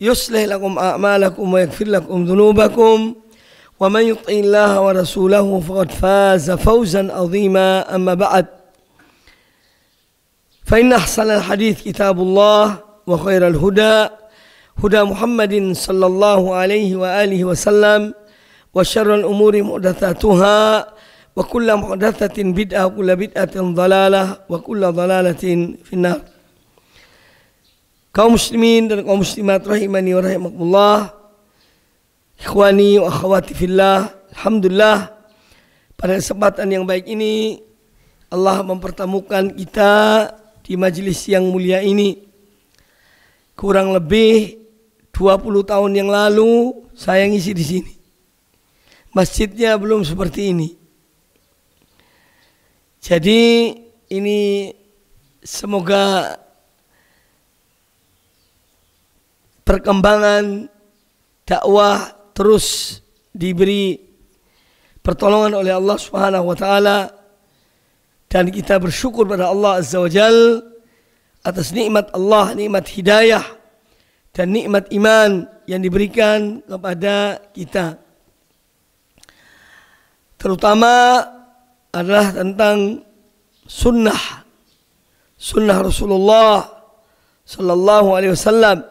يصلح لكم أعمالكم ويغفر لكم ذنوبكم ومن يطع الله ورسوله فقد فاز فوزا عظيما أما بعد فإن أحسن الحديث كتاب الله وخير الهدى هدى محمد صلى الله عليه وآله وسلم وشر الأمور محدثاتها وكل محدثة بدعة وكل بدعة ضلالة وكل ضلالة في النار kaum muslimin dan kaum muslimat rahimani wa rahimakumullah ikhwani wa akhwati fillah alhamdulillah pada kesempatan yang baik ini Allah mempertemukan kita di majelis yang mulia ini kurang lebih 20 tahun yang lalu saya ngisi di sini masjidnya belum seperti ini jadi ini semoga perkembangan dakwah terus diberi pertolongan oleh Allah Subhanahu wa taala dan kita bersyukur pada Allah Azza wa Jal atas nikmat Allah, nikmat hidayah dan nikmat iman yang diberikan kepada kita. Terutama adalah tentang sunnah sunnah Rasulullah sallallahu alaihi wasallam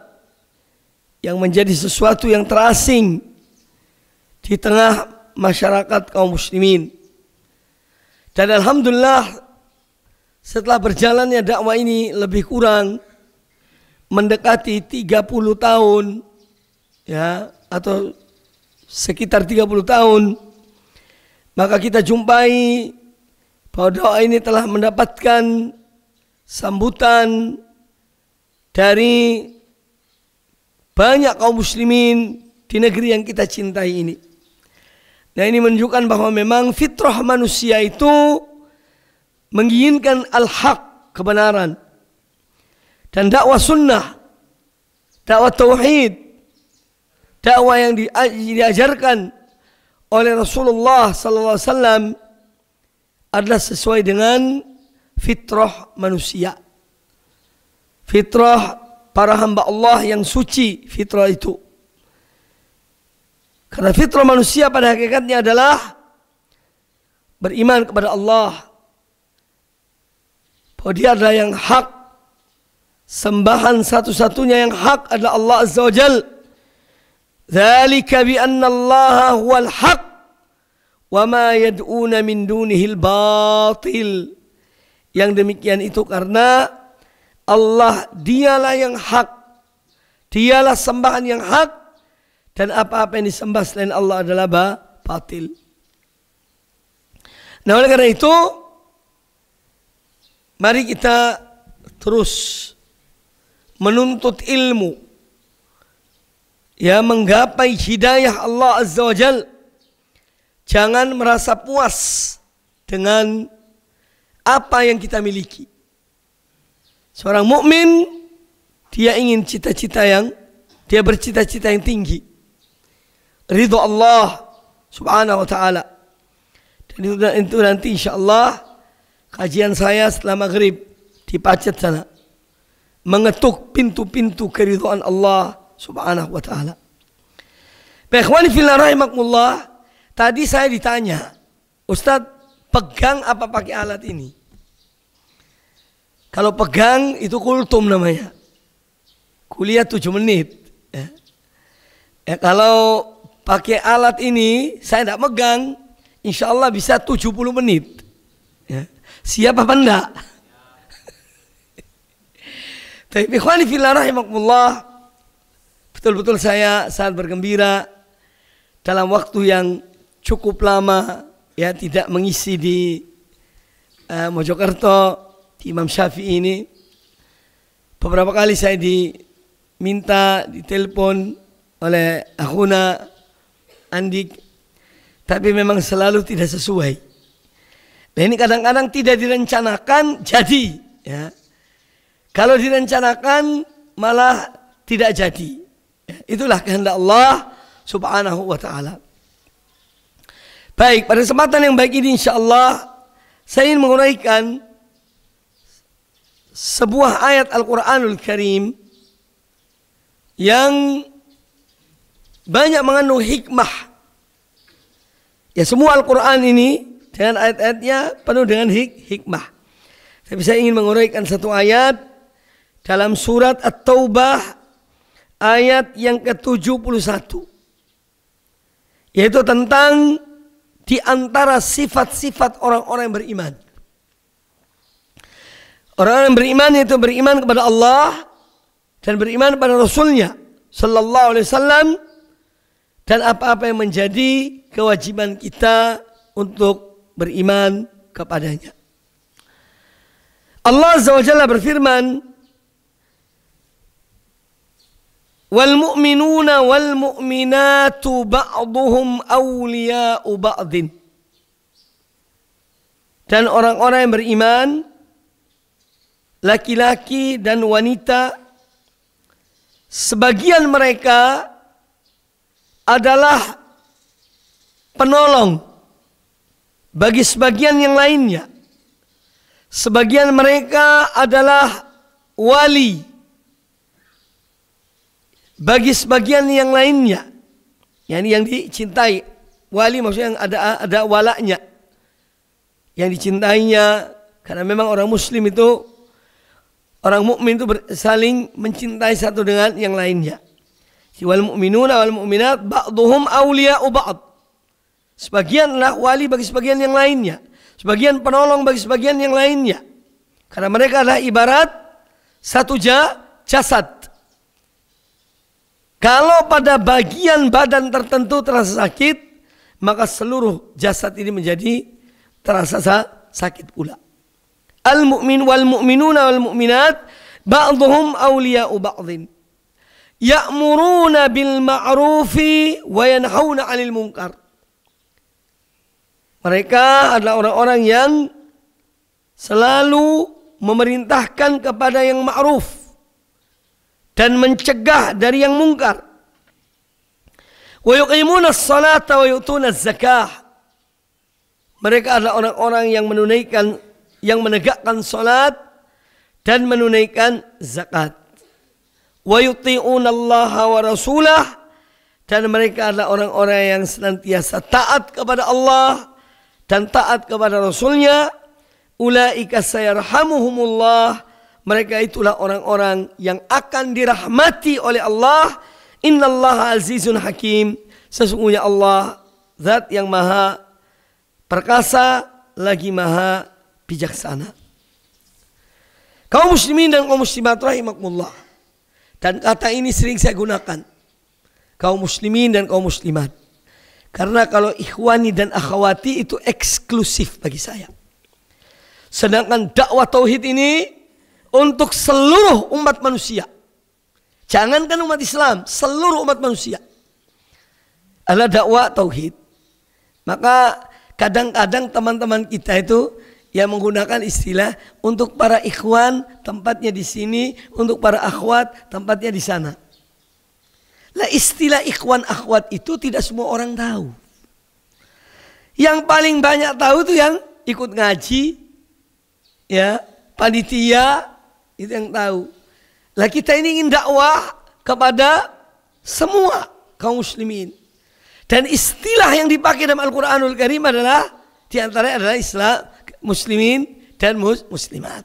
yang menjadi sesuatu yang terasing di tengah masyarakat kaum muslimin. Dan alhamdulillah setelah berjalannya dakwah ini lebih kurang mendekati 30 tahun ya atau sekitar 30 tahun maka kita jumpai bahwa doa ini telah mendapatkan sambutan dari banyak kaum muslimin di negeri yang kita cintai ini. Nah ini menunjukkan bahwa memang fitrah manusia itu menginginkan al-haq, kebenaran. Dan dakwah sunnah, dakwah tauhid, dakwah yang diajarkan oleh Rasulullah saw adalah sesuai dengan fitrah manusia. Fitrah para hamba Allah yang suci fitrah itu. Karena fitrah manusia pada hakikatnya adalah beriman kepada Allah. Bahwa dia adalah yang hak. Sembahan satu-satunya yang hak adalah Allah Azza wa Jal. Thalika bi anna Allah huwal haq. Wa ma yad'una min dunihil batil. Yang demikian itu karena Allah dialah yang hak. Dialah sembahan yang hak. Dan apa-apa yang disembah selain Allah adalah batil. Nah oleh karena itu, mari kita terus menuntut ilmu. Ya menggapai hidayah Allah Azza wajal. Jangan merasa puas dengan apa yang kita miliki. Seorang mukmin dia ingin cita-cita yang dia bercita-cita yang tinggi. Ridho Allah subhanahu wa ta'ala. Dan itu, itu nanti insya Allah kajian saya setelah maghrib di Pacet sana. Mengetuk pintu-pintu keridhaan Allah subhanahu wa ta'ala. Baikwan fillah rahimakumullah. Tadi saya ditanya, Ustadz pegang apa pakai alat ini? Kalau pegang itu kultum namanya. Kuliah tujuh menit. Ya. Ya, kalau pakai alat ini saya tidak megang, insya Allah bisa tujuh puluh menit. Ya. Siap apa enggak? Tapi ikhwani fillah Betul-betul saya sangat bergembira dalam waktu yang cukup lama ya tidak mengisi di uh, Mojokerto di Imam Syafi'i ini beberapa kali saya diminta ditelepon oleh Akhuna Andik tapi memang selalu tidak sesuai. Nah ini kadang-kadang tidak direncanakan jadi ya. Kalau direncanakan malah tidak jadi. Itulah kehendak Allah subhanahu wa ta'ala. Baik, pada kesempatan yang baik ini insya Allah saya ingin menguraikan sebuah ayat Al-Quranul Karim yang banyak mengandung hikmah. Ya semua Al-Quran ini dengan ayat-ayatnya penuh dengan hik hikmah. Tapi saya ingin menguraikan satu ayat dalam surat At-Taubah ayat yang ke-71. Yaitu tentang di antara sifat-sifat orang-orang yang beriman. Orang yang beriman itu beriman kepada Allah dan beriman kepada Rasulnya Sallallahu Alaihi Wasallam dan apa-apa yang menjadi kewajiban kita untuk beriman kepadanya. Allah Azza wa berfirman, "Wal mu'minuna wal mu'minatu ba'dhum awliya'u ba'din." Dan orang-orang yang beriman laki-laki dan wanita sebagian mereka adalah penolong bagi sebagian yang lainnya. Sebagian mereka adalah wali bagi sebagian yang lainnya. Yani yang dicintai wali maksudnya yang ada ada walaknya. Yang dicintainya karena memang orang muslim itu Orang mukmin itu saling mencintai satu dengan yang lainnya. Wal mu'minuna wal mu'minat ba'duhum awliya'u ba'd. Sebagian adalah wali bagi sebagian yang lainnya. Sebagian penolong bagi sebagian yang lainnya. Karena mereka adalah ibarat satu ja, jasad. Kalau pada bagian badan tertentu terasa sakit, maka seluruh jasad ini menjadi terasa sakit pula. Al-mu'min wal mu'minuna wal mu'minat ba'dhum awliya'u ba'dhin. Ya'muruna bil ma'rufi wa yanhauna 'anil munkar. Mereka adalah orang-orang yang selalu memerintahkan kepada yang ma'ruf dan mencegah dari yang mungkar. Wa yuqimuna as-salata wa yu'tuna az-zakah. Mereka adalah orang-orang yang menunaikan yang menegakkan salat dan menunaikan zakat. Wa wa rasulah dan mereka adalah orang-orang yang senantiasa taat kepada Allah dan taat kepada Rasulnya. Ulaika sayarhamuhumullah. Mereka itulah orang-orang yang akan dirahmati oleh Allah. Innallaha azizun hakim. Sesungguhnya Allah zat yang maha perkasa lagi maha bijaksana. Kaum muslimin dan kaum muslimat rahimakumullah. Dan kata ini sering saya gunakan. Kaum muslimin dan kaum muslimat. Karena kalau ikhwani dan akhwati itu eksklusif bagi saya. Sedangkan dakwah tauhid ini untuk seluruh umat manusia. Jangankan umat Islam, seluruh umat manusia. Adalah dakwah tauhid. Maka kadang-kadang teman-teman kita itu yang menggunakan istilah untuk para ikhwan tempatnya di sini, untuk para akhwat tempatnya di sana. Lah istilah ikhwan akhwat itu tidak semua orang tahu. Yang paling banyak tahu itu yang ikut ngaji, ya panitia itu yang tahu. Lah kita ini ingin dakwah kepada semua kaum muslimin. Dan istilah yang dipakai dalam Al-Quranul Karim adalah diantaranya adalah Islam muslimin dan mus muslimat.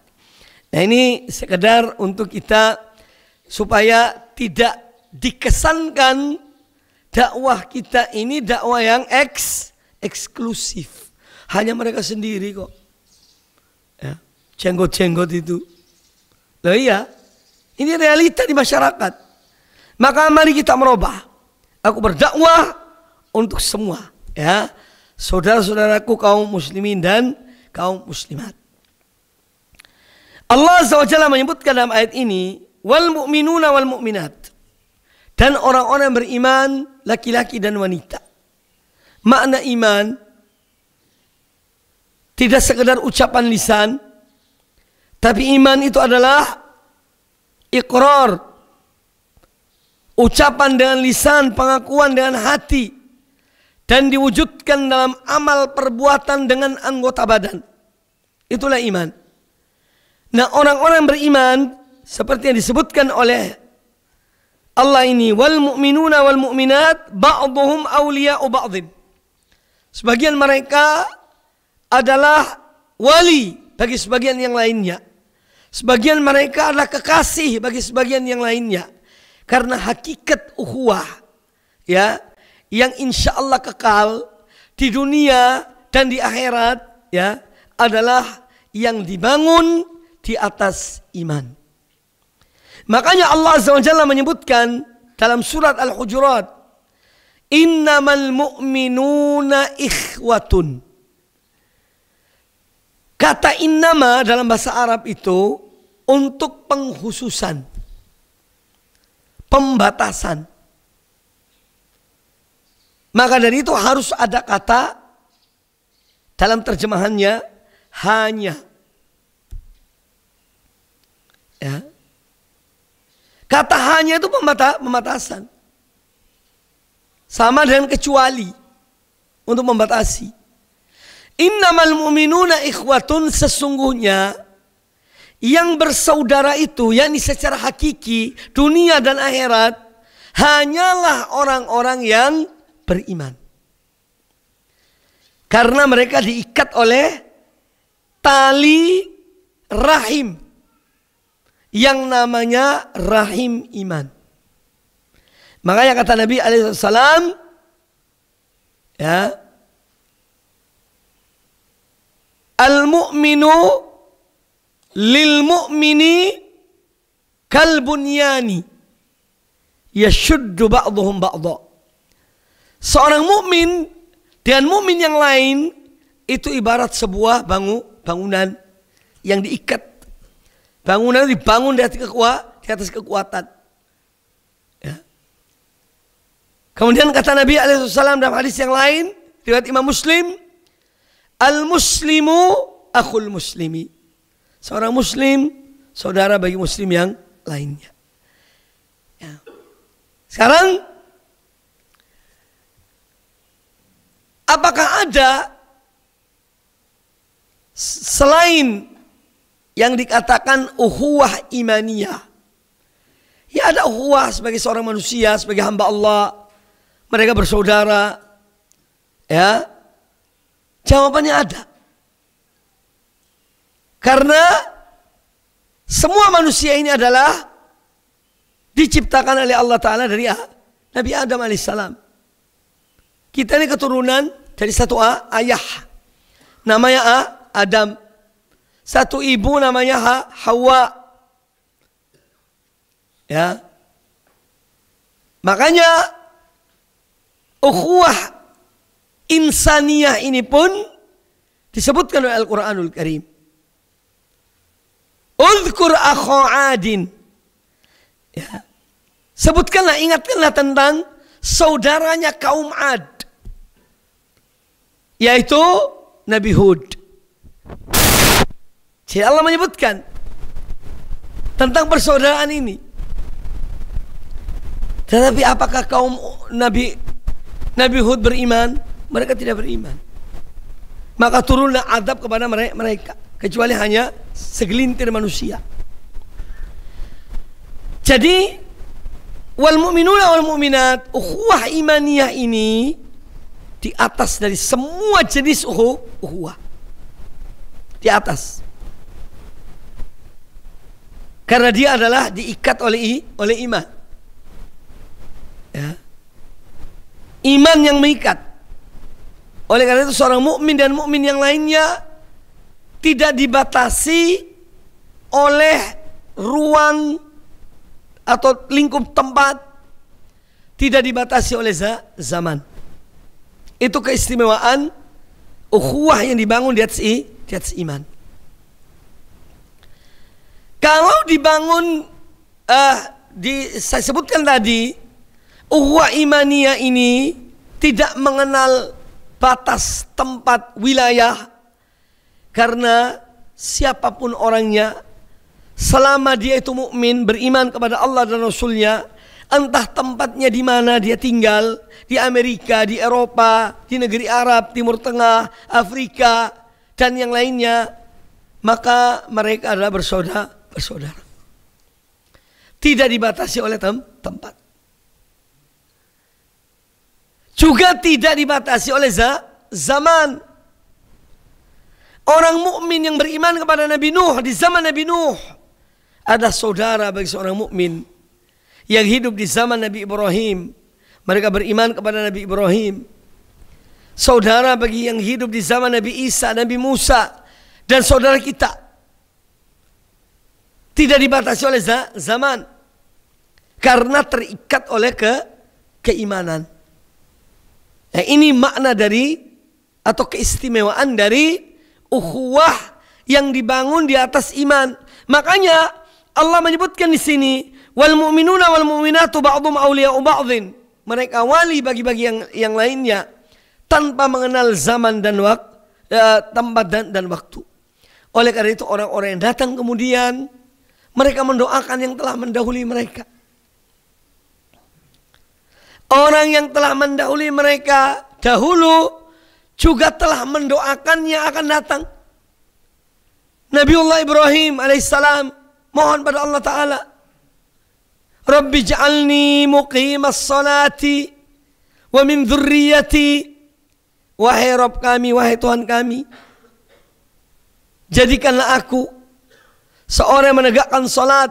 Nah ini sekedar untuk kita supaya tidak dikesankan dakwah kita ini dakwah yang eks eksklusif. Hanya mereka sendiri kok. Ya, jenggot-jenggot itu. Loh iya, ini realita di masyarakat. Maka mari kita merubah. Aku berdakwah untuk semua, ya. Saudara-saudaraku kaum muslimin dan kaum muslimat. Allah SWT menyebutkan dalam ayat ini, wal mu'minuna wal mu'minat. Dan orang-orang beriman, laki-laki dan wanita. Makna iman, tidak sekedar ucapan lisan, tapi iman itu adalah ikrar. Ucapan dengan lisan, pengakuan dengan hati dan diwujudkan dalam amal perbuatan dengan anggota badan. Itulah iman. Nah, orang-orang beriman seperti yang disebutkan oleh Allah ini wal mu'minuna wal mu'minat ba'dhum awliya'u ba'dhin. Sebagian mereka adalah wali bagi sebagian yang lainnya. Sebagian mereka adalah kekasih bagi sebagian yang lainnya. Karena hakikat ukhuwah ya yang insya Allah kekal di dunia dan di akhirat ya adalah yang dibangun di atas iman. Makanya Allah Azza menyebutkan dalam surat Al-Hujurat, "Innamal mu'minuna ikhwatun." Kata innama dalam bahasa Arab itu untuk penghususan, pembatasan. Maka dari itu harus ada kata dalam terjemahannya hanya. Ya. Kata hanya itu pemata, pembatasan. Sama dengan kecuali untuk membatasi. Innamal mu'minuna ikhwatun sesungguhnya yang bersaudara itu yakni secara hakiki dunia dan akhirat hanyalah orang-orang yang beriman. Karena mereka diikat oleh tali rahim yang namanya rahim iman. Makanya kata Nabi alaihissalam ya al mu'minu lil mu'mini kal bunyani yashuddu ba'dhum ba'dha. Seorang mukmin dan mukmin yang lain itu ibarat sebuah bangun, bangunan yang diikat. Bangunan dibangun di atas, kekuat, di atas kekuatan. Ya. Kemudian kata Nabi Alaihissalam dalam hadis yang lain, riwayat Imam Muslim, Al-Muslimu akul muslimi. Seorang Muslim, saudara bagi Muslim yang lainnya. Ya. Sekarang Apakah ada selain yang dikatakan uhuwah imaniyah? Ya ada uhuwah sebagai seorang manusia, sebagai hamba Allah. Mereka bersaudara. Ya. Jawabannya ada. Karena semua manusia ini adalah diciptakan oleh Allah Ta'ala dari Nabi Adam alaihissalam. Kita ini keturunan dari satu A, ayah. Namanya A, Adam. Satu ibu namanya H, Hawa. Ya. Makanya ukhuwah insaniah ini pun disebutkan oleh Al-Qur'anul Karim. Udhkur akha adin. Ya. Sebutkanlah, ingatkanlah tentang saudaranya kaum Ad yaitu Nabi Hud. Jadi Allah menyebutkan tentang persaudaraan ini. Tetapi apakah kaum Nabi Nabi Hud beriman? Mereka tidak beriman. Maka turunlah adab kepada mereka kecuali hanya segelintir manusia. Jadi wal mu'minuna wal mu'minat ukhuwah imaniyah ini di atas dari semua jenis uhu, uhuwa. Di atas. Karena dia adalah diikat oleh oleh iman. Ya. Iman yang mengikat. Oleh karena itu seorang mukmin dan mukmin yang lainnya tidak dibatasi oleh ruang atau lingkup tempat tidak dibatasi oleh zaman. Itu keistimewaan ukhuwah yang dibangun di atas, i, di atas iman. Kalau dibangun uh, di saya sebutkan tadi ukhuwah imania ini tidak mengenal batas tempat wilayah karena siapapun orangnya selama dia itu mukmin beriman kepada Allah dan Rasulnya entah tempatnya di mana dia tinggal, di Amerika, di Eropa, di negeri Arab, Timur Tengah, Afrika, dan yang lainnya, maka mereka adalah bersaudara, bersaudara. Tidak dibatasi oleh tem tempat. Juga tidak dibatasi oleh za zaman. Orang mukmin yang beriman kepada Nabi Nuh di zaman Nabi Nuh ada saudara bagi seorang mukmin yang hidup di zaman Nabi Ibrahim. Mereka beriman kepada Nabi Ibrahim. Saudara bagi yang hidup di zaman Nabi Isa, Nabi Musa dan saudara kita. Tidak dibatasi oleh zaman karena terikat oleh ke keimanan. Nah, ini makna dari atau keistimewaan dari ukhuwah yang dibangun di atas iman. Makanya Allah menyebutkan di sini Wal mu'minuna wal mu'minatu ba'dhum awliya'u ba'dhin. Mereka wali bagi-bagi yang yang lainnya tanpa mengenal zaman dan waktu, eh, tempat dan, dan waktu. Oleh karena itu orang-orang yang datang kemudian mereka mendoakan yang telah mendahului mereka. Orang yang telah mendahului mereka dahulu juga telah mendoakan yang akan datang. Nabiullah Ibrahim alaihissalam mohon pada Allah Ta'ala. Rabbi ja'alni muqimas salati wa min dzurriyyati. Wahai Rabb kami, wahai Tuhan kami, jadikanlah aku seorang yang menegakkan salat.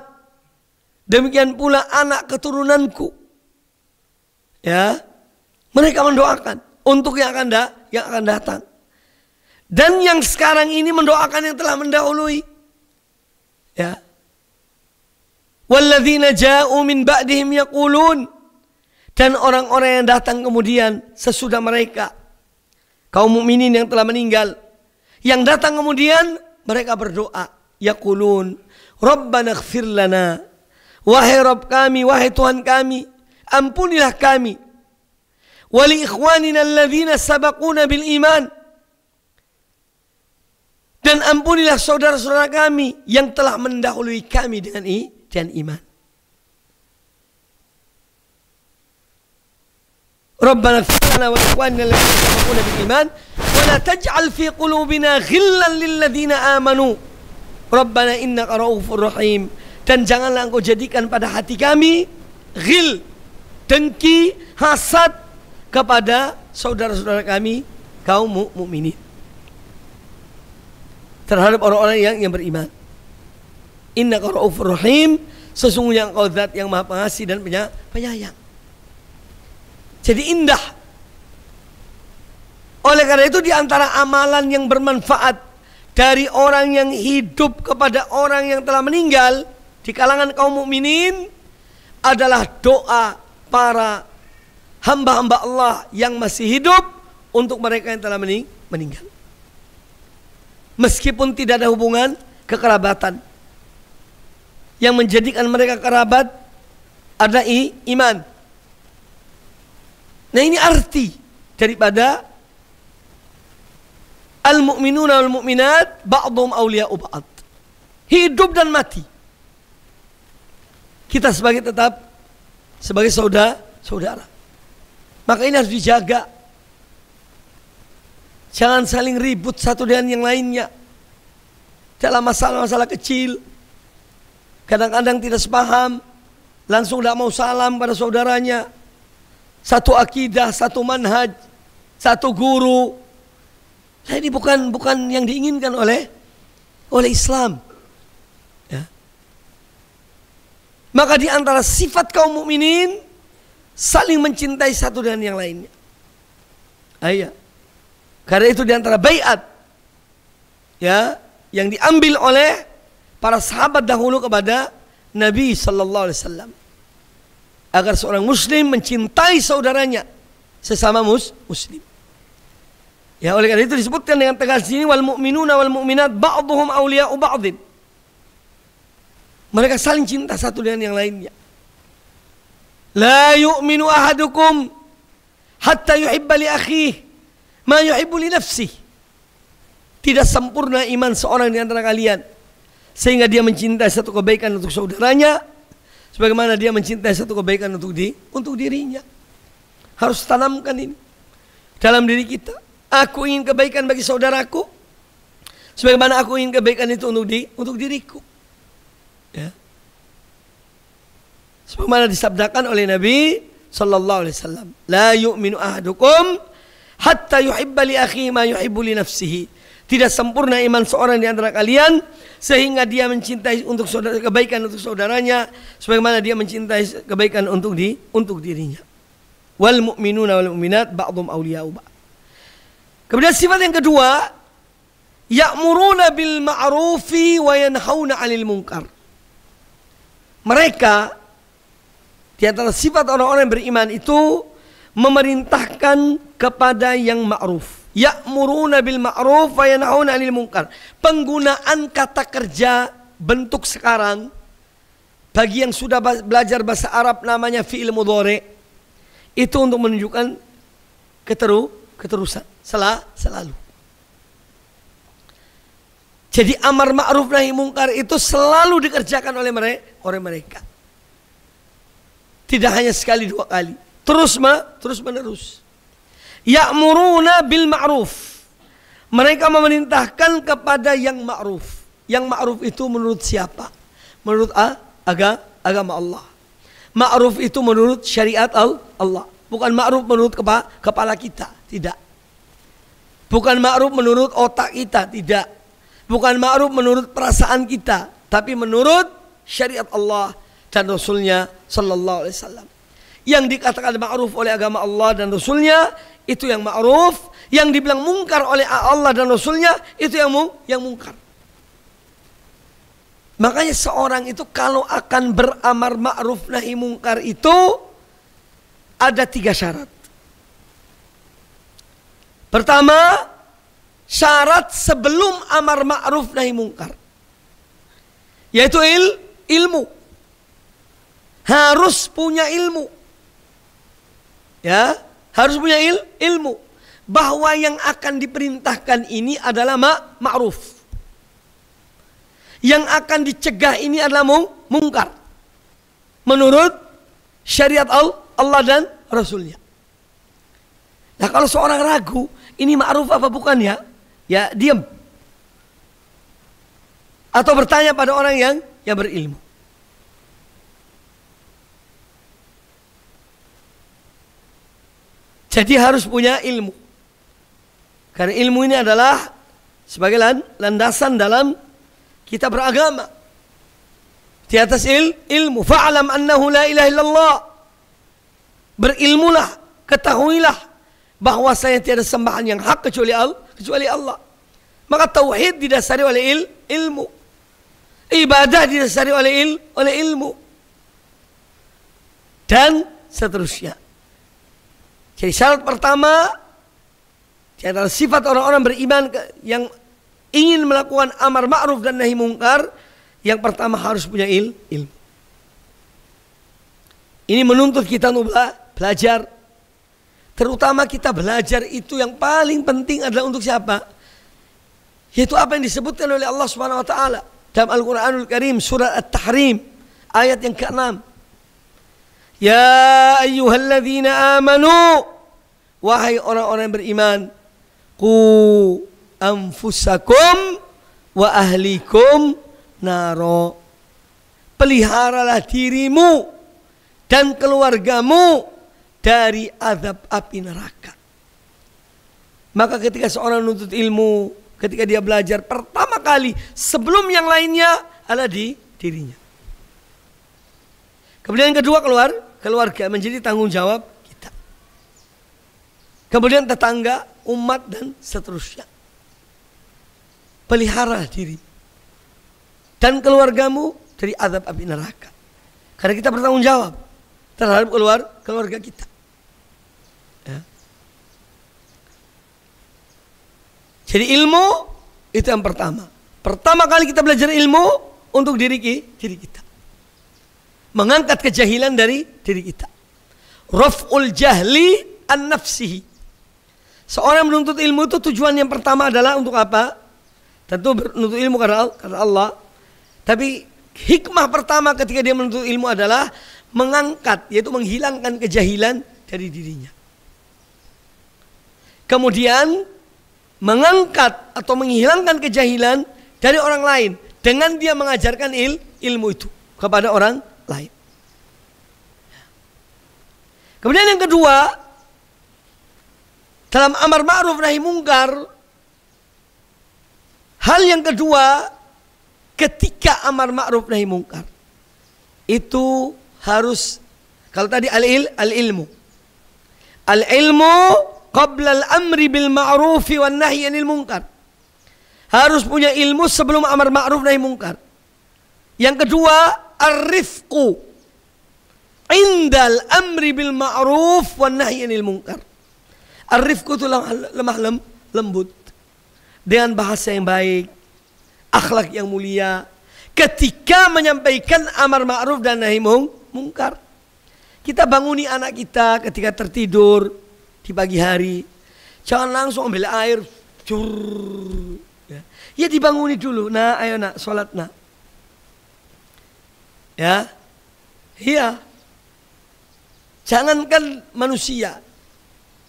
Demikian pula anak keturunanku. Ya. Mereka mendoakan untuk yang akan da yang akan datang. Dan yang sekarang ini mendoakan yang telah mendahului. Walladzina ja'u min ba'dihim yaqulun dan orang-orang yang datang kemudian sesudah mereka kaum mukminin yang telah meninggal yang datang kemudian mereka berdoa yaqulun rabbana ighfir lana wahai rabb kami wahai Tuhan kami ampunilah kami wali ikhwanina alladzina sabaquna bil iman dan ampunilah saudara-saudara kami yang telah mendahului kami dengan i dan iman. ربنا اغفر لنا ولإخواننا الذين سبقونا بالإيمان ولا تجعل في قلوبنا غلا للذين آمنوا ربنا إنك رؤوف رحيم dan janganlah engkau jadikan pada hati kami ghil dengki hasad kepada saudara-saudara kami kaum mukminin terhadap orang-orang yang yang beriman Inna raufur rahim. Sesungguhnya engkau zat yang maha pengasih dan penyayang. Jadi indah. Oleh karena itu di antara amalan yang bermanfaat dari orang yang hidup kepada orang yang telah meninggal di kalangan kaum mukminin adalah doa para hamba-hamba Allah yang masih hidup untuk mereka yang telah meninggal. Meskipun tidak ada hubungan kekerabatan yang menjadikan mereka kerabat ada i iman. Nah ini arti daripada al-mu'minuna wal mu'minat ba'dhum awliya'u ba'd. Hidup dan mati. Kita sebagai tetap sebagai saudara, saudara. Maka ini harus dijaga. Jangan saling ribut satu dengan yang lainnya. Dalam masalah-masalah kecil, kadang-kadang tidak sepaham, langsung tidak mau salam pada saudaranya. Satu akidah, satu manhaj, satu guru. Nah, ini bukan bukan yang diinginkan oleh oleh Islam. Ya. Maka di antara sifat kaum mukminin saling mencintai satu dengan yang lainnya. Ayah. Iya. Karena itu di antara bayat ya yang diambil oleh para sahabat dahulu kepada Nabi sallallahu alaihi wasallam agar seorang muslim mencintai saudaranya sesama mus muslim. Ya oleh karena itu disebutkan dengan tegas ini wal mu'minuna wal mu'minat ba'dhum awliya'u ba'dhin. Mereka saling cinta satu dengan yang lainnya. La yu'minu ahadukum hatta yuhibba li akhih ma yuhibbu li nafsih. Tidak sempurna iman seorang di antara kalian sehingga dia mencintai satu kebaikan untuk saudaranya sebagaimana dia mencintai satu kebaikan untuk di untuk dirinya harus tanamkan ini dalam diri kita aku ingin kebaikan bagi saudaraku sebagaimana aku ingin kebaikan itu untuk di untuk diriku ya sebagaimana disabdakan oleh Nabi sallallahu alaihi wasallam la yu'minu ahadukum hatta yuhibba li akhihi ma yuhibbu li nafsihi tidak sempurna iman seorang di antara kalian sehingga dia mencintai untuk saudara kebaikan untuk saudaranya sebagaimana dia mencintai kebaikan untuk di untuk dirinya. Wal mu'minuna wal mu'minat ba'dhum awliya'u Kemudian sifat yang kedua, ya'muruna bil ma'rufi wa yanhauna 'anil munkar. Mereka di antara sifat orang-orang beriman itu memerintahkan kepada yang ma'ruf Ya'muruna bil ma'ruf wa yanhauna 'anil munkar. Penggunaan kata kerja bentuk sekarang bagi yang sudah belajar bahasa Arab namanya fi'il mudhari itu untuk menunjukkan keteru keterusan Selah, selalu jadi amar ma'ruf nahi mungkar itu selalu dikerjakan oleh mereka oleh mereka tidak hanya sekali dua kali terus ma terus menerus Ya'muruna bil ma'ruf. Mereka memerintahkan kepada yang ma'ruf. Yang ma'ruf itu menurut siapa? Menurut ah, agama, agama Allah. Ma'ruf itu menurut syariat Allah. Bukan ma'ruf menurut kepala kita. Tidak. Bukan ma'ruf menurut otak kita. Tidak. Bukan ma'ruf menurut perasaan kita. Tapi menurut syariat Allah dan Rasulnya Sallallahu Alaihi Wasallam. Yang dikatakan ma'ruf oleh agama Allah dan Rasulnya itu yang ma'ruf, yang dibilang mungkar oleh Allah dan Rasulnya itu yang mu, yang mungkar. Makanya seorang itu kalau akan beramar ma'ruf nahi mungkar itu ada tiga syarat. Pertama, syarat sebelum amar ma'ruf nahi mungkar. Yaitu il, ilmu. Harus punya ilmu. Ya, harus punya il, ilmu bahwa yang akan diperintahkan ini adalah ma ma'ruf. Yang akan dicegah ini adalah mung mungkar. Menurut syariat Allah dan Rasulnya. Nah kalau seorang ragu, ini ma'ruf apa bukan ya? Ya diam. Atau bertanya pada orang yang yang berilmu. Jadi harus punya ilmu. Karena ilmu ini adalah sebagai landasan dalam kita beragama. Di atas il, ilmu. Fa'alam annahu la ilaha illallah. Berilmulah, ketahuilah bahwa saya tiada sembahan yang hak kecuali Allah, kecuali Allah. Maka tauhid didasari oleh il, ilmu. Ibadah didasari oleh il, oleh ilmu. Dan seterusnya. Jadi syarat pertama di sifat orang-orang beriman yang ingin melakukan amar ma'ruf dan nahi mungkar, yang pertama harus punya il, ilmu. Ini menuntut kita untuk belajar. Terutama kita belajar itu yang paling penting adalah untuk siapa? Yaitu apa yang disebutkan oleh Allah Subhanahu wa taala dalam Al-Qur'anul Karim surah At-Tahrim ayat yang ke-6. Ya ayyuhalladzina amanu wahai orang-orang yang beriman ku anfusakum wa ahlikum naro peliharalah dirimu dan keluargamu dari azab api neraka maka ketika seorang menuntut ilmu ketika dia belajar pertama kali sebelum yang lainnya adalah di dirinya kemudian yang kedua keluar keluarga menjadi tanggung jawab kita. Kemudian tetangga, umat dan seterusnya. Pelihara diri dan keluargamu dari azab api neraka. Karena kita bertanggung jawab terhadap keluar keluarga kita. Ya. Jadi ilmu itu yang pertama. Pertama kali kita belajar ilmu untuk diri, diri kita. Mengangkat kejahilan dari diri kita. Raf'ul jahli an nafsihi. Seorang menuntut ilmu itu tujuan yang pertama adalah untuk apa? Tentu menuntut ilmu karena Allah. Tapi hikmah pertama ketika dia menuntut ilmu adalah mengangkat, yaitu menghilangkan kejahilan dari dirinya. Kemudian mengangkat atau menghilangkan kejahilan dari orang lain dengan dia mengajarkan il, ilmu itu kepada orang lain. Kemudian yang kedua, dalam amar ma'ruf nahi mungkar, hal yang kedua ketika amar ma'ruf nahi mungkar itu harus kalau tadi al, -il, al ilmu al ilmu qabla al amri bil ma'ruf wan nahi anil mungkar harus punya ilmu sebelum amar ma'ruf nahi mungkar yang kedua arifku indal amri bil ma'ruf wa nahyi anil munkar. Arifku itu lemah lem, lembut. Dengan bahasa yang baik, akhlak yang mulia, ketika menyampaikan amar ma'ruf dan nahi mungkar. Kita banguni anak kita ketika tertidur di pagi hari. Jangan langsung ambil air. Curr, Ya. ya dibanguni dulu. Nah, ayo nak, sholat nak. Ya. Iya. Jangankan manusia,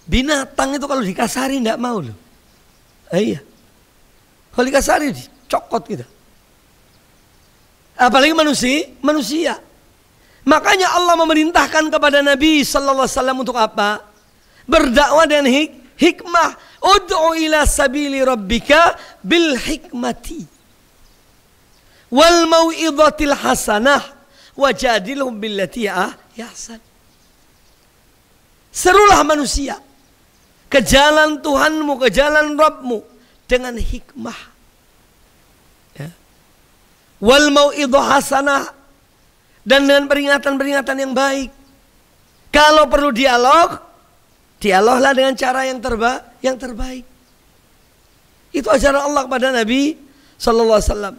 binatang itu kalau dikasari tidak mau loh. Eh, iya. Kalau dikasari dicokot gitu. Apalagi manusia, manusia. Makanya Allah memerintahkan kepada Nabi sallallahu alaihi wasallam untuk apa? Berdakwah dengan hik hikmah. Udu'u ila sabili rabbika bil hikmati. Wal mau'izatil hasanah wajadilhum billati yahsan. Serulah manusia ke jalan Tuhanmu, ke jalan Rabbmu dengan hikmah. Ya. Wal mau'idhu hasanah dan dengan peringatan-peringatan yang baik. Kalau perlu dialog, dialoglah dengan cara yang terba yang terbaik. Itu ajaran Allah kepada Nabi Sallallahu Alaihi Wasallam.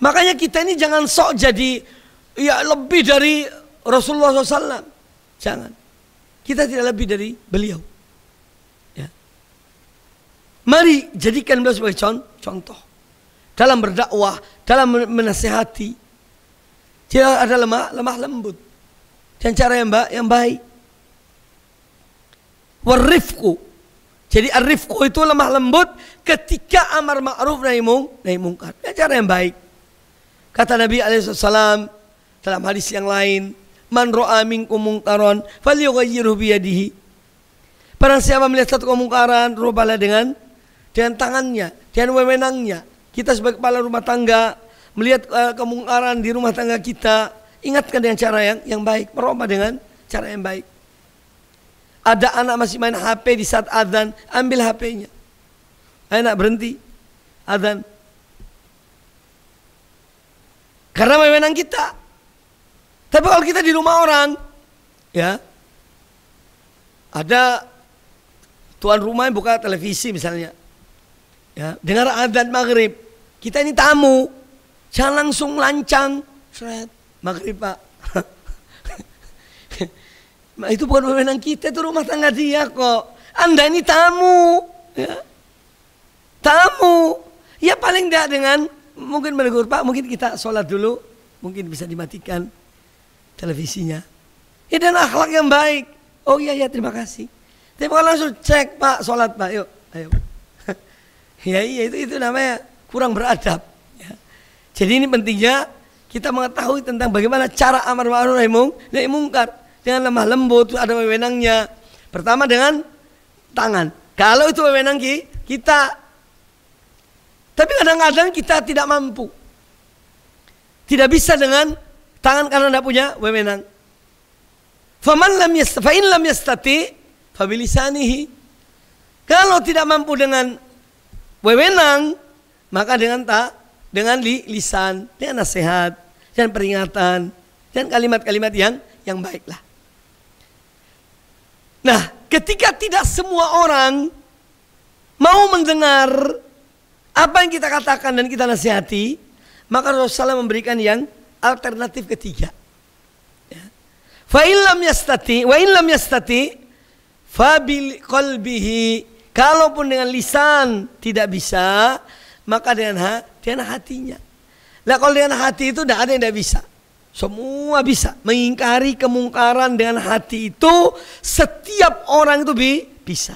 Makanya kita ini jangan sok jadi ya lebih dari Rasulullah Wasallam. Jangan. Kita tidak lebih dari beliau. Ya. Mari jadikan beliau sebagai contoh. Dalam berdakwah, dalam menasehati. Dia ada lemah, lemah lembut. Dan cara yang, ba yang baik. Warifku. Jadi arifku itu lemah lembut ketika amar ma'ruf nahi mung, Dan ya, Cara yang baik. Kata Nabi alaihi dalam hadis yang lain, man ro'a minkum mungkaron falyughayyirhu biyadihi. Para siapa melihat satu kemungkaran, rubahlah dengan dengan tangannya, dengan wewenangnya. Kita sebagai kepala rumah tangga melihat uh, eh, kemungkaran di rumah tangga kita, ingatkan dengan cara yang yang baik, merubah dengan cara yang baik. Ada anak masih main HP di saat adzan, ambil HP-nya. Anak berhenti adzan. Karena wewenang kita. Tapi kalau kita di rumah orang, ya, ada tuan rumah yang buka televisi misalnya, ya, dengar adzan maghrib, kita ini tamu, jangan langsung lancang, seret, maghrib pak. itu bukan pemenang kita, itu rumah tangga dia kok. Anda ini tamu, ya. tamu. Ya paling tidak dengan mungkin menegur pak, mungkin kita sholat dulu, mungkin bisa dimatikan televisinya. Ya dan akhlak yang baik. Oh iya iya terima kasih. Tapi kalau langsung cek pak sholat pak yuk ayo. ya iya itu itu namanya kurang beradab. Ya. Jadi ini pentingnya kita mengetahui tentang bagaimana cara amar ma'ruf nahi dan mungkar dengan lemah lembut ada wewenangnya. Pertama dengan tangan. Kalau itu wewenang kita tapi kadang-kadang kita tidak mampu. Tidak bisa dengan Tangan kanan tidak punya wewenang. Faman lam fa'in lam yastati fabilisanihi. Kalau tidak mampu dengan wewenang, maka dengan tak dengan li, lisan, dengan nasihat, dan peringatan, dan kalimat-kalimat yang yang baiklah. Nah, ketika tidak semua orang mau mendengar apa yang kita katakan dan kita nasihati, maka Rasulullah memberikan yang alternatif ketiga. Fa'ilam ya yastati wa ya yastati fa bil kolbihi, kalaupun dengan lisan tidak bisa maka dengan ha, dengan hatinya. Nah kalau dengan hati itu tidak ada yang tidak bisa. Semua bisa mengingkari kemungkaran dengan hati itu setiap orang itu bi bisa.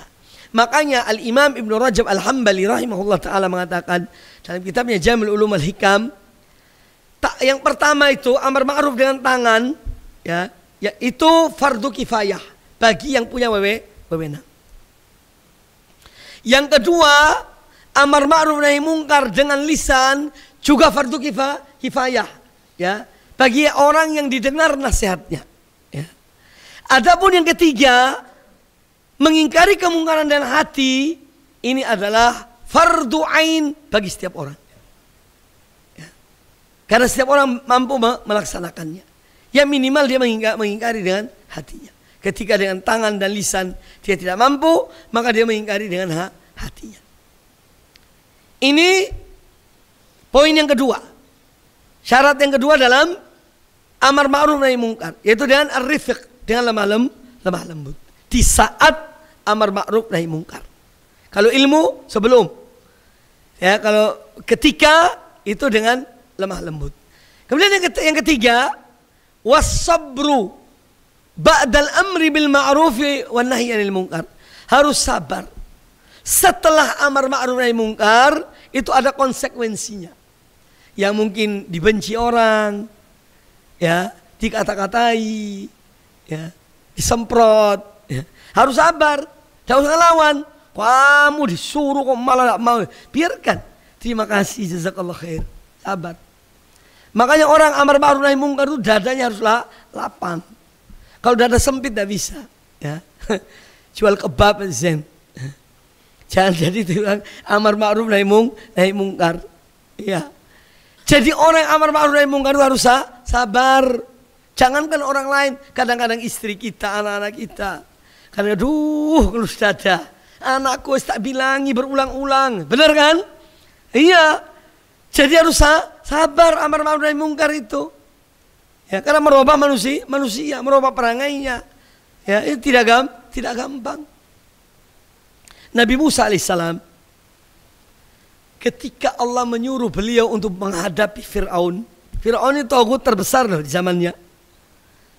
Makanya Al Imam Ibnu Rajab Al Hambali rahimahullah taala mengatakan dalam kitabnya Jamil Ulum Al Hikam yang pertama itu amar ma'ruf dengan tangan ya, ya itu fardu kifayah bagi yang punya wewe wewena. Yang kedua, amar ma'ruf nahi mungkar dengan lisan juga fardu kifah, kifayah ya bagi orang yang didengar nasihatnya. Ya. Adapun yang ketiga, mengingkari kemungkaran dan hati ini adalah fardu ain bagi setiap orang. Karena setiap orang mampu melaksanakannya. Ya minimal dia mengingkari dengan hatinya. Ketika dengan tangan dan lisan dia tidak mampu, maka dia mengingkari dengan hatinya. Ini poin yang kedua. Syarat yang kedua dalam amar ma'ruf nahi mungkar, yaitu dengan arifik dengan lemah, lem, lemah lembut. Di saat amar ma'ruf nahi mungkar. Kalau ilmu sebelum. Ya, kalau ketika itu dengan lemah lembut. Kemudian yang ketiga, wasabru ba'dal amri bil ma'rufi wan nahyi anil munkar. Harus sabar. Setelah amar ma'ruf nahi munkar, itu ada konsekuensinya. Yang mungkin dibenci orang, ya, dikata-katai, ya, disemprot, ya. harus sabar, jangan usah lawan. Kamu disuruh kok malah gak mau. Biarkan. Terima kasih jazakallah khair. Sabar. Makanya orang amar ma'ruf nahi mungkar itu dadanya haruslah lapang. Kalau dada sempit tidak bisa. Ya. Jual kebab zen. Jangan jadi tulang amar ma'ruf nahi mung nahi mungkar. Ya. Jadi orang amar ma'ruf nahi mungkar itu harus sabar. Jangankan orang lain, kadang-kadang istri kita, anak-anak kita. karena aduh, ngelus dada. Anakku tak bilangi berulang-ulang. Benar kan? Iya. Jadi harus sabar Sabar amar ma'ruf nahi mungkar itu. Ya, karena merubah manusia, manusia merubah perangainya. Ya, itu tidak gam, tidak gampang. Nabi Musa alaihissalam ketika Allah menyuruh beliau untuk menghadapi Fir'aun. Fir'aun itu togut terbesar loh di zamannya.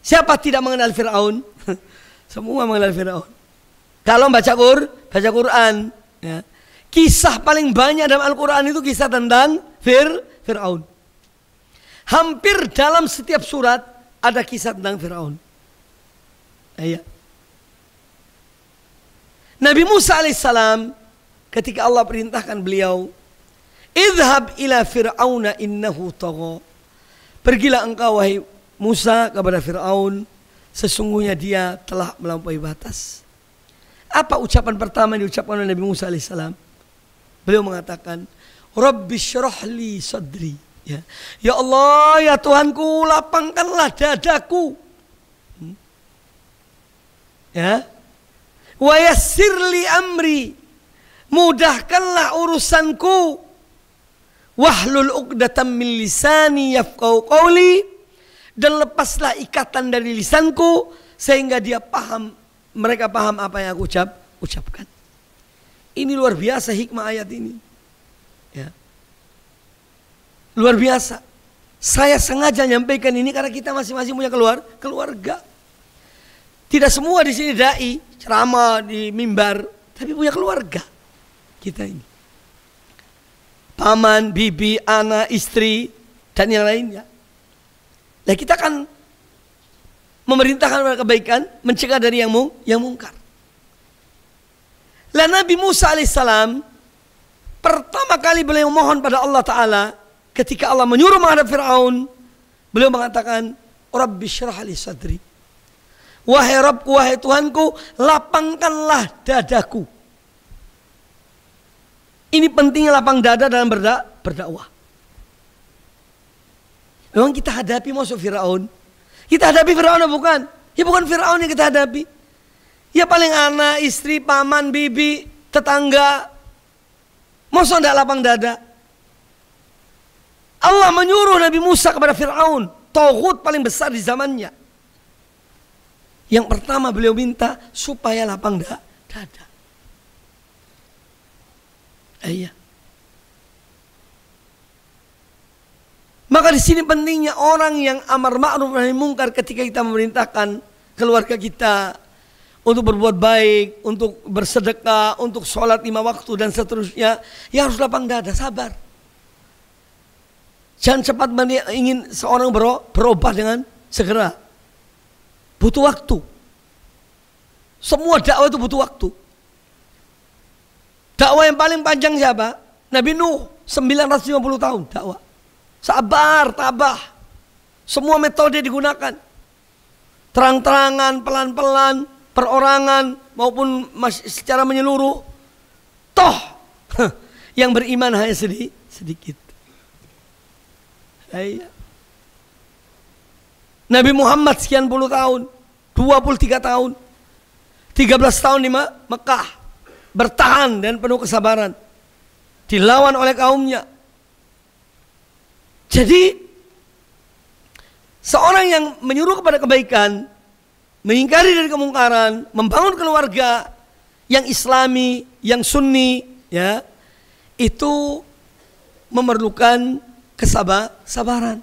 Siapa tidak mengenal Fir'aun? Semua mengenal Fir'aun. Kalau baca Qur, baca Quran, ya. kisah paling banyak dalam Al-Quran itu kisah tentang Fir'aun. Firaun. Hampir dalam setiap surat ada kisah tentang Firaun. Iya. Nabi Musa alaihissalam ketika Allah perintahkan beliau, "Idhab ila Fir'auna innahu tagha." Pergilah engkau wahai Musa kepada Fir'aun, sesungguhnya dia telah melampaui batas. Apa ucapan pertama yang diucapkan oleh Nabi Musa alaihissalam? Beliau mengatakan, Rabbi syrahli sadri. Ya. ya Allah, ya Tuhanku, lapangkanlah dadaku. Hmm. Ya. Wa yassirli amri. Mudahkanlah urusanku. Wahlul uqdatan min lisani yafqau qawli. Dan lepaslah ikatan dari lisanku sehingga dia paham mereka paham apa yang aku ucap ucapkan. Ini luar biasa hikmah ayat ini. Luar biasa. Saya sengaja nyampaikan ini karena kita masing-masing punya keluar, keluarga. Tidak semua di sini dai, ceramah di mimbar, tapi punya keluarga. Kita ini. Paman, bibi, anak, istri, dan yang lainnya. Nah kita kan memerintahkan kepada kebaikan, mencegah dari yang mung, yang mungkar. Lah Nabi Musa alaihissalam pertama kali beliau mohon pada Allah Taala ketika Allah menyuruh menghadap Fir'aun, beliau mengatakan, Rabbi syrah li sadri. Wahai Rabbku, wahai Tuhanku, lapangkanlah dadaku. Ini pentingnya lapang dada dalam berda berdakwah. Memang kita hadapi musuh Firaun. Kita hadapi Firaun atau bukan? Ya bukan Firaun yang kita hadapi. Ya paling anak, istri, paman, bibi, tetangga. Musuh tidak lapang dada. Allah menyuruh Nabi Musa kepada Fir'aun. Tauhud paling besar di zamannya. Yang pertama beliau minta supaya lapang da dada. Ah, iya. Maka di sini pentingnya orang yang amar ma'ruf nahi mungkar ketika kita memerintahkan keluarga kita untuk berbuat baik, untuk bersedekah, untuk sholat lima waktu dan seterusnya, ya harus lapang dada, sabar. Jangan cepat ingin seorang berobat dengan segera. Butuh waktu. Semua dakwah itu butuh waktu. Dakwah yang paling panjang siapa? Nabi Nuh 950 tahun dakwah. Sabar, tabah. Semua metode digunakan. Terang-terangan, pelan-pelan, perorangan maupun secara menyeluruh. Toh yang beriman hanya sedikit. Nabi Muhammad sekian puluh tahun, 23 tahun, 13 tahun di Mekah, bertahan dan penuh kesabaran. Dilawan oleh kaumnya. Jadi seorang yang menyuruh kepada kebaikan, mengingkari dari kemungkaran, membangun keluarga yang islami, yang sunni, ya, itu memerlukan kesabaran.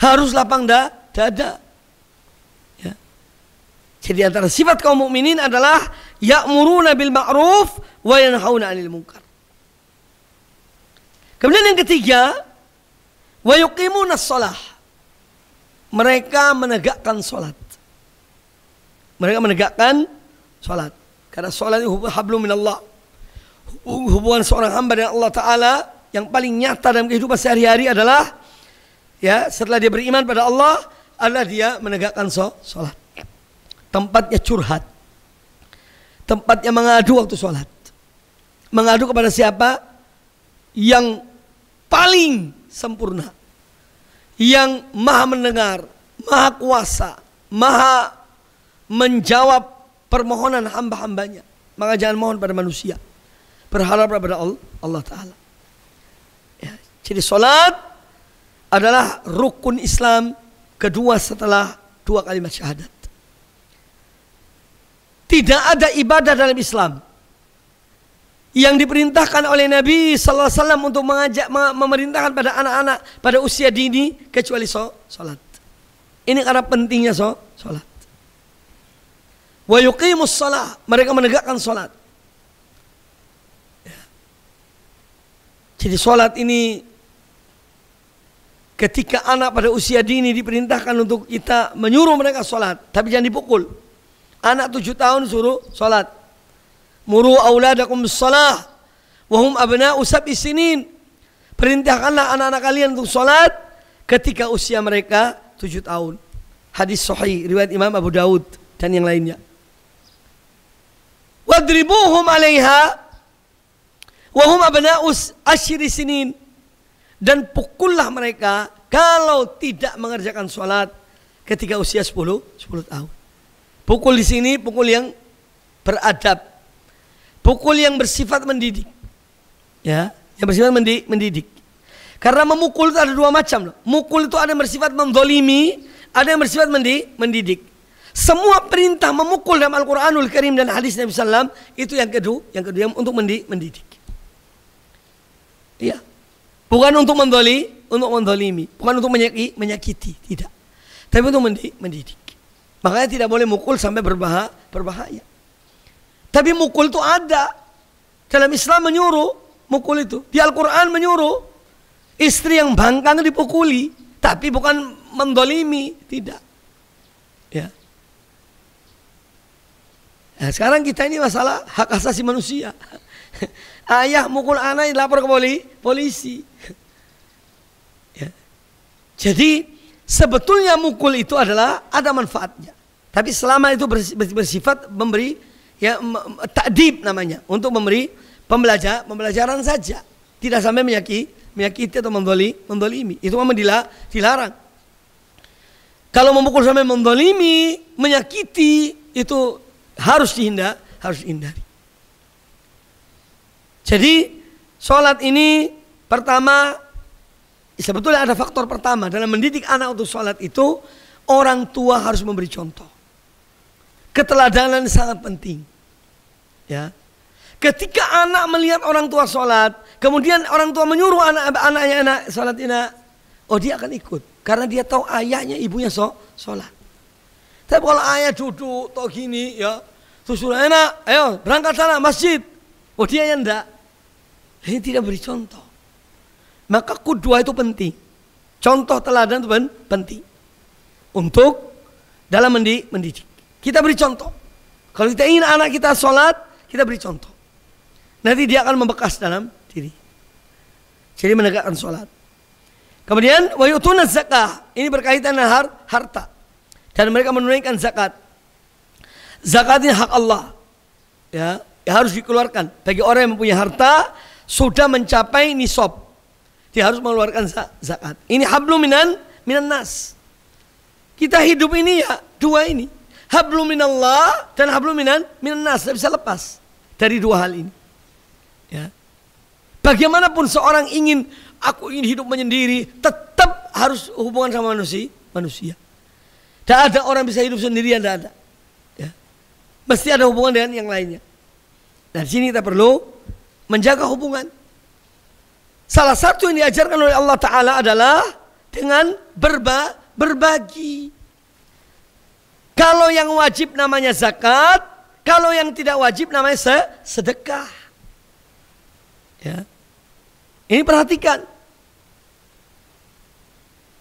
Harus lapang da, dada. Ya. Jadi antara sifat kaum mukminin adalah ya'muruna bil ma'ruf wa yanhauna 'anil munkar. Kemudian yang ketiga, wa yuqimuna shalah. Mereka menegakkan salat. Mereka menegakkan salat. Karena salat itu hablum minallah. Hubungan seorang hamba dengan Allah Ta'ala yang paling nyata dalam kehidupan sehari-hari adalah ya setelah dia beriman pada Allah adalah dia menegakkan sholat tempatnya curhat tempatnya mengadu waktu sholat mengadu kepada siapa yang paling sempurna yang maha mendengar maha kuasa maha menjawab permohonan hamba-hambanya maka jangan mohon pada manusia berharap kepada Allah, Allah Ta'ala jadi solat adalah rukun Islam kedua setelah dua kalimat syahadat. Tidak ada ibadah dalam Islam yang diperintahkan oleh Nabi Sallallahu Alaihi Wasallam untuk mengajak memerintahkan pada anak-anak pada usia dini kecuali solat. Ini karena pentingnya solat. Wa yuqimus Mereka menegakkan solat. Ya. Jadi solat ini ketika anak pada usia dini diperintahkan untuk kita menyuruh mereka sholat, tapi jangan dipukul. Anak tujuh tahun suruh sholat. Muru auladakum sholat, wahum abna usab isinin. Perintahkanlah anak-anak kalian untuk sholat ketika usia mereka tujuh tahun. Hadis Sahih riwayat Imam Abu Daud dan yang lainnya. Wadribuhum alaiha wahum abna us ashir sinin dan pukullah mereka kalau tidak mengerjakan sholat ketika usia 10 10 tahun. Pukul di sini pukul yang beradab. Pukul yang bersifat mendidik. Ya, yang bersifat mendidik. mendidik. Karena memukul itu ada dua macam loh. Mukul itu ada yang bersifat mendolimi, ada yang bersifat mendidik. Semua perintah memukul dalam Al-Quranul Karim dan hadis Nabi SAW itu yang kedua, yang kedua yang untuk mendidik. Iya, Bukan untuk mendoli, untuk mendolimi, bukan untuk menyakiti, menyakiti tidak. Tapi untuk mendidik. Makanya tidak boleh mukul sampai berbahaya, berbahaya. Tapi mukul itu ada. Dalam Islam menyuruh mukul itu. Di Al-Quran menyuruh istri yang bangkang dipukuli. Tapi bukan mendolimi, tidak. Ya. Nah, sekarang kita ini masalah hak asasi manusia. Ayah mukul anak lapor ke poli, polisi. Ya. Jadi sebetulnya mukul itu adalah ada manfaatnya. Tapi selama itu bersifat memberi ya takdib namanya untuk memberi pembelajar pembelajaran saja, tidak sampai menyakiti menyakiti atau mendoli, mendolimi. Itu memang dilarang. Kalau memukul sampai mendolimi, menyakiti itu harus dihindar, harus dihindari. Jadi sholat ini pertama sebetulnya ada faktor pertama dalam mendidik anak untuk sholat itu orang tua harus memberi contoh. Keteladanan sangat penting. Ya. Ketika anak melihat orang tua sholat, kemudian orang tua menyuruh anak anaknya anak sholat ina, oh dia akan ikut karena dia tahu ayahnya ibunya so, sholat. Tapi kalau ayah duduk atau gini ya, terus suruh enak, ayo berangkat sana masjid. Oh dia yang enggak. Ini tidak beri contoh. Maka kudua itu penting. Contoh teladan itu penting. Untuk dalam mendidik. Kita beri contoh. Kalau kita ingin anak kita sholat, kita beri contoh. Nanti dia akan membekas dalam diri. Jadi menegakkan sholat. Kemudian tunas zakah. Ini berkaitan dengan harta. Dan mereka menunaikan zakat. Zakat ini hak Allah. ya harus dikeluarkan bagi orang yang mempunyai harta sudah mencapai nisab. Dia harus mengeluarkan zakat. Ini hablum minan minan nas. Kita hidup ini ya dua ini. Hablum minallah dan hablum minan minan nas. Tidak bisa lepas dari dua hal ini. Ya. Bagaimanapun seorang ingin aku ingin hidup menyendiri, tetap harus hubungan sama manusia. Manusia. Tidak ada orang bisa hidup sendirian, tidak ada. Ya. Mesti ada hubungan dengan yang lainnya. Nah, dan sini kita perlu menjaga hubungan. Salah satu yang diajarkan oleh Allah Ta'ala adalah dengan berba, berbagi. Kalau yang wajib namanya zakat, kalau yang tidak wajib namanya se sedekah. Ya. Ini perhatikan.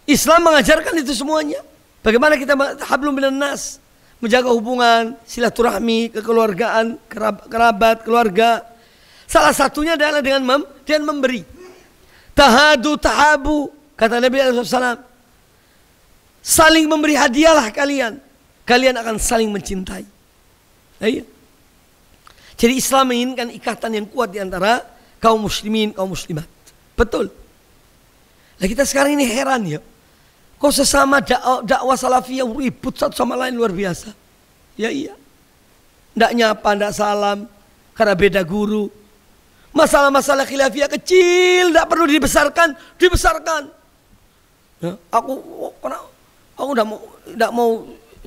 Islam mengajarkan itu semuanya. Bagaimana kita hablum binan nas, menjaga hubungan, silaturahmi, kekeluargaan, kerabat, keluarga, Salah satunya adalah dengan mem dengan memberi. Tahadu tahabu kata Nabi SAW. Saling memberi hadiahlah kalian. Kalian akan saling mencintai. Ayo. Nah, iya. Jadi Islam menginginkan ikatan yang kuat di antara kaum muslimin, kaum muslimat. Betul. Nah kita sekarang ini heran ya. Kok sesama dakwah, salafiyah ribut satu sama lain luar biasa. Ya iya. Tidak nyapa, tidak salam. Karena beda guru, Masalah-masalah khilafiyah kecil, tidak perlu dibesarkan, dibesarkan. Ya, aku oh, kenapa? Aku tidak mau, tidak mau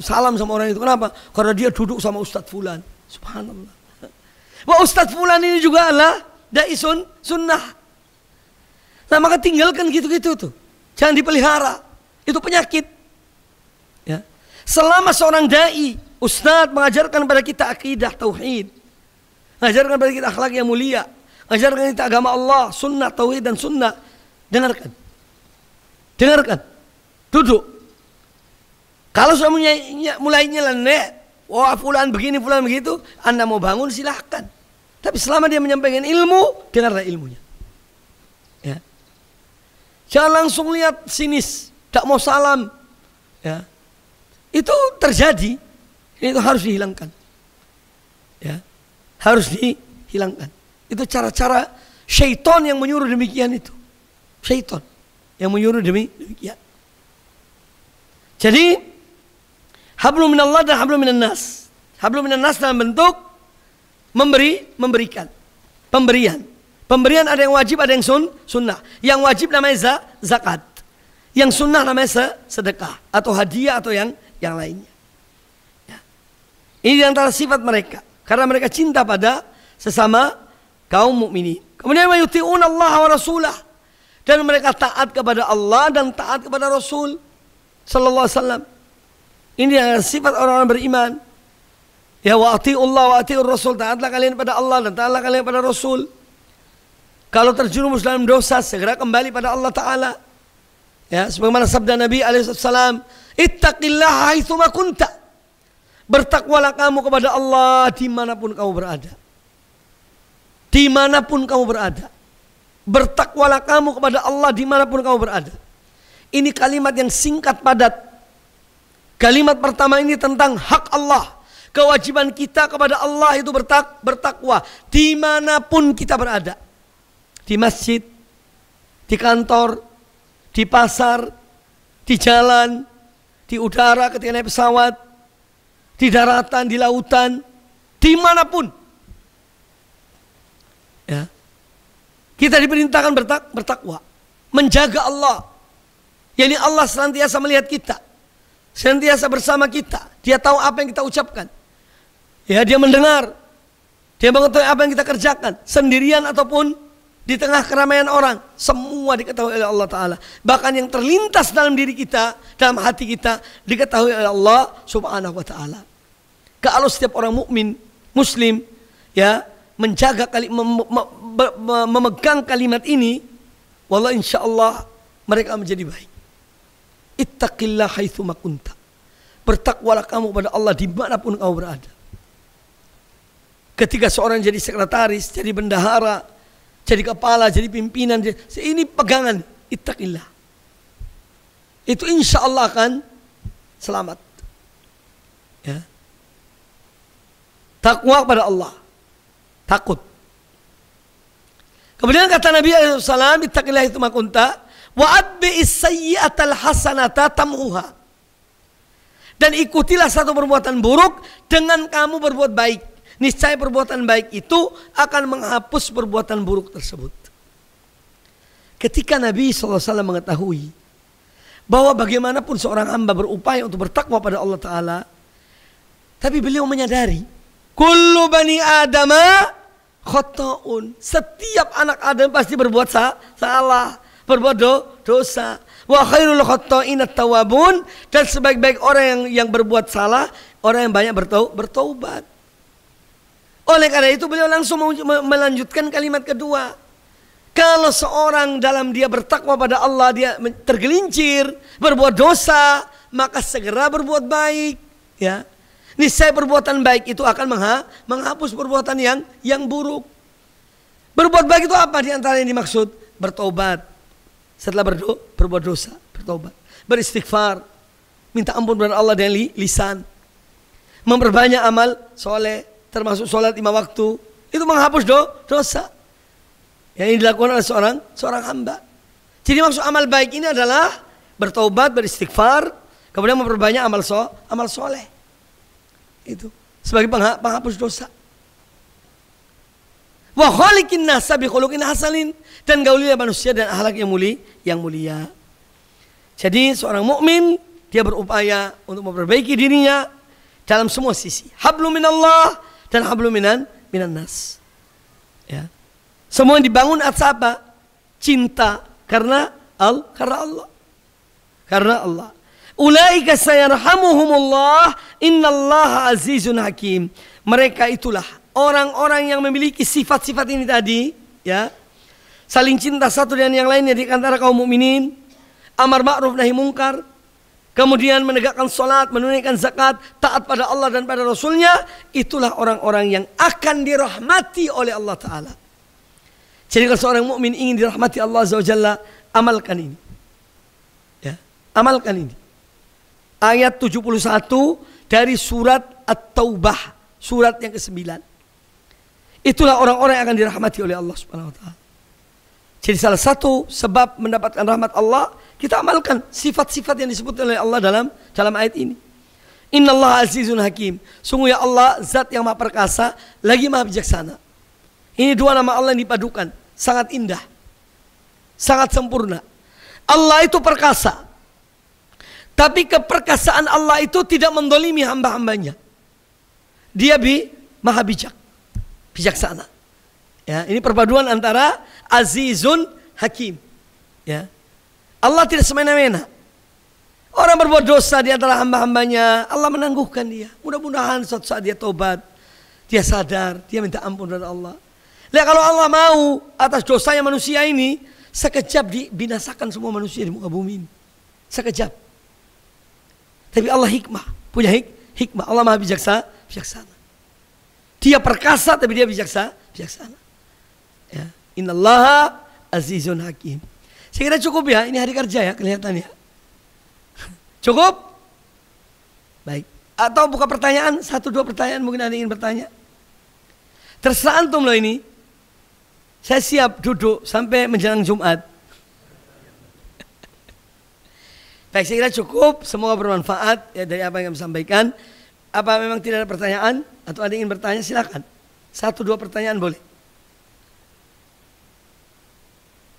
salam sama orang itu. Kenapa? Karena dia duduk sama Ustadz Fulan. Subhanallah. Wah Ustadz Fulan ini juga lah sun, sunnah. Nah maka tinggalkan gitu-gitu tuh. Jangan dipelihara. Itu penyakit. Ya. Selama seorang dai, ustadz mengajarkan kepada kita akidah tauhid, mengajarkan kepada kita akhlak yang mulia, Ajarkan kita agama Allah, sunnah, tauhid dan sunnah. Dengarkan. Dengarkan. Duduk. Kalau suaminya mulai nyeleneh, wah fulan begini, fulan begitu, Anda mau bangun silahkan. Tapi selama dia menyampaikan ilmu, dengarlah ilmunya. Ya. Jangan langsung lihat sinis, tak mau salam. Ya. Itu terjadi, itu harus dihilangkan. Ya. Harus dihilangkan. Itu cara-cara syaitan yang menyuruh demikian itu. Syaitan yang menyuruh demikian. Ya. Jadi hablum minallah dan hablum minannas. Hablum minannas dalam bentuk memberi, memberikan. Pemberian. Pemberian ada yang wajib, ada yang sun, sunnah. Yang wajib namanya za, zakat. Yang sunnah namanya sedekah atau hadiah atau yang yang lainnya. Ya. Ini diantara sifat mereka. Karena mereka cinta pada sesama kaum mukminin. Kemudian mayuti'un Allah wa rasulah dan mereka taat kepada Allah dan taat kepada Rasul sallallahu alaihi wasallam. Ini adalah sifat orang-orang beriman. Ya wa Allah wa atiur Rasul taatlah kalian kepada Allah dan taatlah kalian kepada Rasul. Kalau terjerumus dalam dosa segera kembali pada Allah taala. Ya, sebagaimana sabda Nabi alaihi wasallam, "Ittaqillaha haitsu kunta." Bertakwalah kamu kepada Allah dimanapun kamu berada dimanapun kamu berada. Bertakwalah kamu kepada Allah dimanapun kamu berada. Ini kalimat yang singkat padat. Kalimat pertama ini tentang hak Allah. Kewajiban kita kepada Allah itu bertak, bertakwa dimanapun kita berada. Di masjid, di kantor, di pasar, di jalan, di udara ketika naik pesawat, di daratan, di lautan, dimanapun Ya. Kita diperintahkan bertak bertakwa, menjaga Allah. yaitu Allah senantiasa melihat kita, senantiasa bersama kita. Dia tahu apa yang kita ucapkan. Ya, dia mendengar. Dia mengetahui apa yang kita kerjakan, sendirian ataupun di tengah keramaian orang, semua diketahui oleh Allah Ta'ala. Bahkan yang terlintas dalam diri kita, dalam hati kita, diketahui oleh Allah Subhanahu wa Ta'ala. Kalau setiap orang mukmin, Muslim, ya, menjaga kali mem, mem, mem, memegang kalimat ini, wallah insya Allah mereka menjadi baik. Ittaqillah haitsu makunta. Bertakwalah kamu kepada Allah dimanapun kamu berada. Ketika seorang jadi sekretaris, jadi bendahara, jadi kepala, jadi pimpinan, jadi, ini pegangan ittaqillah. Itu insya Allah akan selamat. Ya. Takwa kepada Allah takut. Kemudian kata Nabi SAW, Ittaqillah itu makunta, wa'adbi isayyi'atal hasanata tamuha. Dan ikutilah satu perbuatan buruk dengan kamu berbuat baik. Niscaya perbuatan baik itu akan menghapus perbuatan buruk tersebut. Ketika Nabi SAW mengetahui bahwa bagaimanapun seorang hamba berupaya untuk bertakwa pada Allah Ta'ala, tapi beliau menyadari, Kullu bani adamah khotoun. Setiap anak Adam pasti berbuat sa salah, berbuat do dosa. Wa khairul khotoin tawabun dan sebaik-baik orang yang yang berbuat salah, orang yang banyak bertau bertaubat. Oleh karena itu beliau langsung melanjutkan kalimat kedua. Kalau seorang dalam dia bertakwa pada Allah dia tergelincir, berbuat dosa, maka segera berbuat baik, ya Niscaya perbuatan baik itu akan mengha menghapus perbuatan yang yang buruk. Berbuat baik itu apa di antara yang dimaksud? Bertobat. Setelah berdo berbuat dosa, bertobat. Beristighfar. Minta ampun kepada Allah dengan lisan. Memperbanyak amal soleh, termasuk sholat lima waktu. Itu menghapus do dosa. Yang ini dilakukan oleh seorang seorang hamba. Jadi maksud amal baik ini adalah bertobat, beristighfar, kemudian memperbanyak amal so amal soleh itu sebagai penghapus dosa. Wa khaliqin nasa bi khuluqin hasanin dan gaulilah manusia dan akhlak yang mulia yang mulia. Jadi seorang mukmin dia berupaya untuk memperbaiki dirinya dalam semua sisi. Hablum minallah dan hablum minan minan nas. Ya. Semua yang dibangun atas apa? Cinta karena al karena Allah. Karena Allah. Ulaika sayarhamuhumullah innallaha azizun hakim. Mereka itulah orang-orang yang memiliki sifat-sifat ini tadi, ya. Saling cinta satu dengan yang lainnya di antara kaum mukminin, amar ma'ruf nahi mungkar, kemudian menegakkan sholat, menunaikan zakat, taat pada Allah dan pada Rasulnya, itulah orang-orang yang akan dirahmati oleh Allah Ta'ala. Jadi kalau seorang mukmin ingin dirahmati Allah Azza wa Jalla, amalkan ini. Ya, amalkan ini ayat 71 dari surat At-Taubah, surat yang ke-9. Itulah orang-orang yang akan dirahmati oleh Allah Subhanahu wa taala. Jadi salah satu sebab mendapatkan rahmat Allah, kita amalkan sifat-sifat yang disebut oleh Allah dalam dalam ayat ini. Inna Allah azizun hakim. Sungguh ya Allah zat yang maha perkasa, lagi maha bijaksana. Ini dua nama Allah yang dipadukan. Sangat indah. Sangat sempurna. Allah itu perkasa. Tapi keperkasaan Allah itu tidak mendolimi hamba-hambanya. Dia bi maha bijak, bijaksana. Ya, ini perpaduan antara azizun hakim. Ya. Allah tidak semena-mena. Orang berbuat dosa di antara hamba-hambanya, Allah menangguhkan dia. Mudah-mudahan suatu saat dia tobat, dia sadar, dia minta ampun dari Allah. Lihat kalau Allah mau atas dosanya manusia ini, sekejap dibinasakan semua manusia di muka bumi ini. Sekejap. Tapi Allah hikmah, punya hik, hikmah. Allah maha bijaksana, bijaksana. Dia perkasa tapi dia bijaksana, bijaksana. Ya. azizun hakim. Saya kira cukup ya, ini hari kerja ya kelihatannya. Cukup? Baik. Atau buka pertanyaan, satu dua pertanyaan mungkin ada yang ingin bertanya. Terserah antum loh ini. Saya siap duduk sampai menjelang Jumat. Baik, saya kira cukup. Semoga bermanfaat ya dari apa yang kami sampaikan. Apa memang tidak ada pertanyaan atau ada yang ingin bertanya silakan. Satu dua pertanyaan boleh.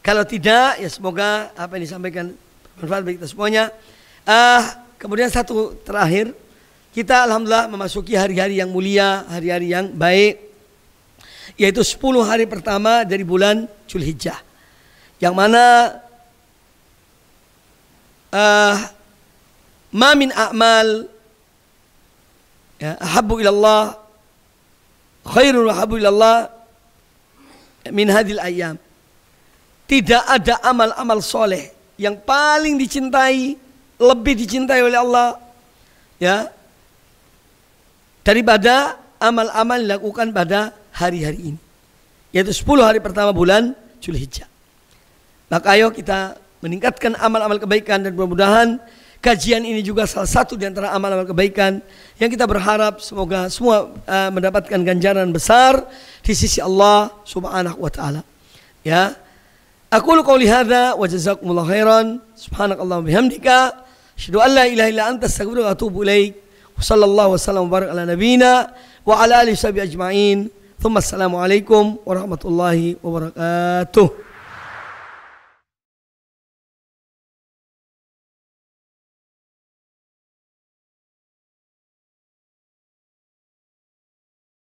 Kalau tidak, ya semoga apa yang disampaikan bermanfaat bagi kita semuanya. Uh, kemudian satu terakhir, kita alhamdulillah memasuki hari-hari yang mulia, hari-hari yang baik, yaitu 10 hari pertama dari bulan Julhijjah. Yang mana uh, ma min a'mal ya ahabbu ilallah khairun wa ahabbu ilallah min hadil ayam. Tidak ada amal-amal soleh yang paling dicintai, lebih dicintai oleh Allah, ya, daripada amal-amal dilakukan pada hari-hari ini, yaitu 10 hari pertama bulan Julhijjah. Maka ayo kita meningkatkan amal-amal kebaikan dan mudah-mudahan kajian ini juga salah satu di antara amal-amal kebaikan yang kita berharap semoga semua uh, mendapatkan ganjaran besar di sisi Allah Subhanahu wa taala. Ya. Aku lu qauli hadza wa jazakumullahu khairan. Subhanakallahumma bihamdika asyhadu an la ilaha illa anta astaghfiruka wa atubu ilaik. Wa sallallahu wa sallam barik ala nabiyyina wa ala alihi ajma'in. Thumma assalamu alaikum warahmatullahi wabarakatuh.